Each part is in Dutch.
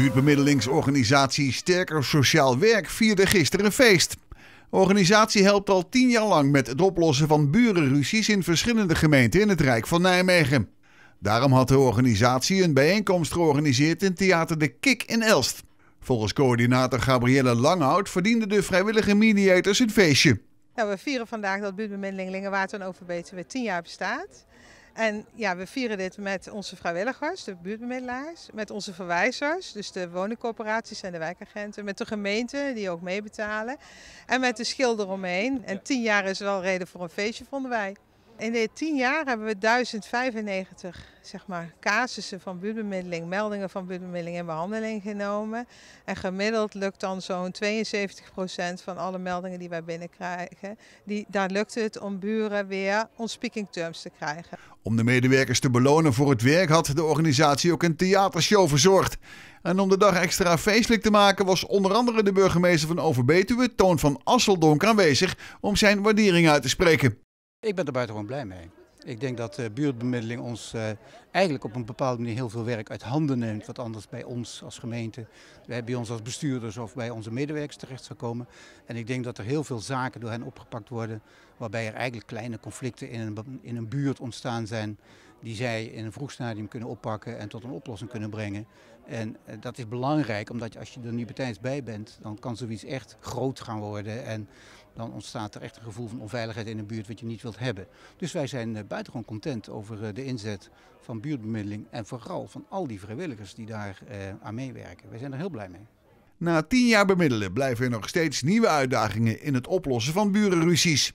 Buurtbemiddelingsorganisatie Sterker Sociaal Werk vierde gisteren een feest. De organisatie helpt al tien jaar lang met het oplossen van burenruzies in verschillende gemeenten in het Rijk van Nijmegen. Daarom had de organisatie een bijeenkomst georganiseerd in Theater De Kik in Elst. Volgens coördinator Gabrielle Langhout verdienden de vrijwillige mediators een feestje. Nou, we vieren vandaag dat buurtbemiddeling Lingenwater en weer tien jaar bestaat. En ja, we vieren dit met onze vrijwilligers, de buurtbemiddelaars, met onze verwijzers, dus de woningcorporaties en de wijkagenten, met de gemeente die ook meebetalen en met de schilder omheen. En tien jaar is wel reden voor een feestje, vonden wij. In de tien jaar hebben we 1095 zeg maar, casussen van buurtbemiddeling, meldingen van buurtbemiddeling in behandeling genomen. En gemiddeld lukt dan zo'n 72% van alle meldingen die wij binnenkrijgen, die, daar lukt het om buren weer on terms te krijgen. Om de medewerkers te belonen voor het werk had de organisatie ook een theatershow verzorgd. En om de dag extra feestelijk te maken was onder andere de burgemeester van Overbetuwe, Toon van Asseldonk, aanwezig om zijn waardering uit te spreken. Ik ben er buitengewoon blij mee. Ik denk dat de eh, buurtbemiddeling ons eh, eigenlijk op een bepaalde manier heel veel werk uit handen neemt. Wat anders bij ons als gemeente, eh, bij ons als bestuurders of bij onze medewerkers terecht zou komen. En ik denk dat er heel veel zaken door hen opgepakt worden. Waarbij er eigenlijk kleine conflicten in een, in een buurt ontstaan zijn. Die zij in een vroeg stadium kunnen oppakken en tot een oplossing kunnen brengen. En dat is belangrijk, omdat als je er niet bij bent, dan kan zoiets echt groot gaan worden. En dan ontstaat er echt een gevoel van onveiligheid in een buurt wat je niet wilt hebben. Dus wij zijn eh, buitengewoon content over eh, de inzet van buurtbemiddeling en vooral van al die vrijwilligers die daar eh, aan meewerken. Wij zijn er heel blij mee. Na tien jaar bemiddelen blijven er nog steeds nieuwe uitdagingen in het oplossen van burenruzies.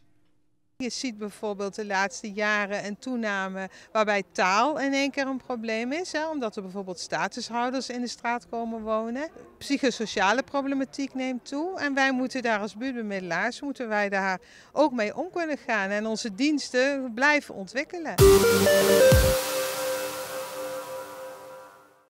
Je ziet bijvoorbeeld de laatste jaren een toename waarbij taal in één keer een probleem is. Hè, omdat er bijvoorbeeld statushouders in de straat komen wonen. Psychosociale problematiek neemt toe. En wij moeten daar als buurtbemiddelaars moeten wij daar ook mee om kunnen gaan. En onze diensten blijven ontwikkelen.